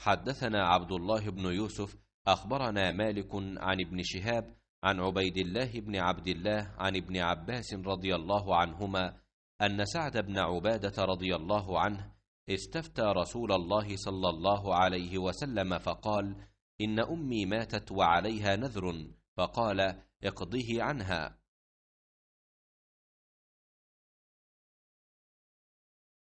حدثنا عبد الله بن يوسف اخبرنا مالك عن ابن شهاب عن عبيد الله بن عبد الله عن ابن عباس رضي الله عنهما ان سعد بن عباده رضي الله عنه استفتى رسول الله صلى الله عليه وسلم فقال ان امي ماتت وعليها نذر فقال اقضه عنها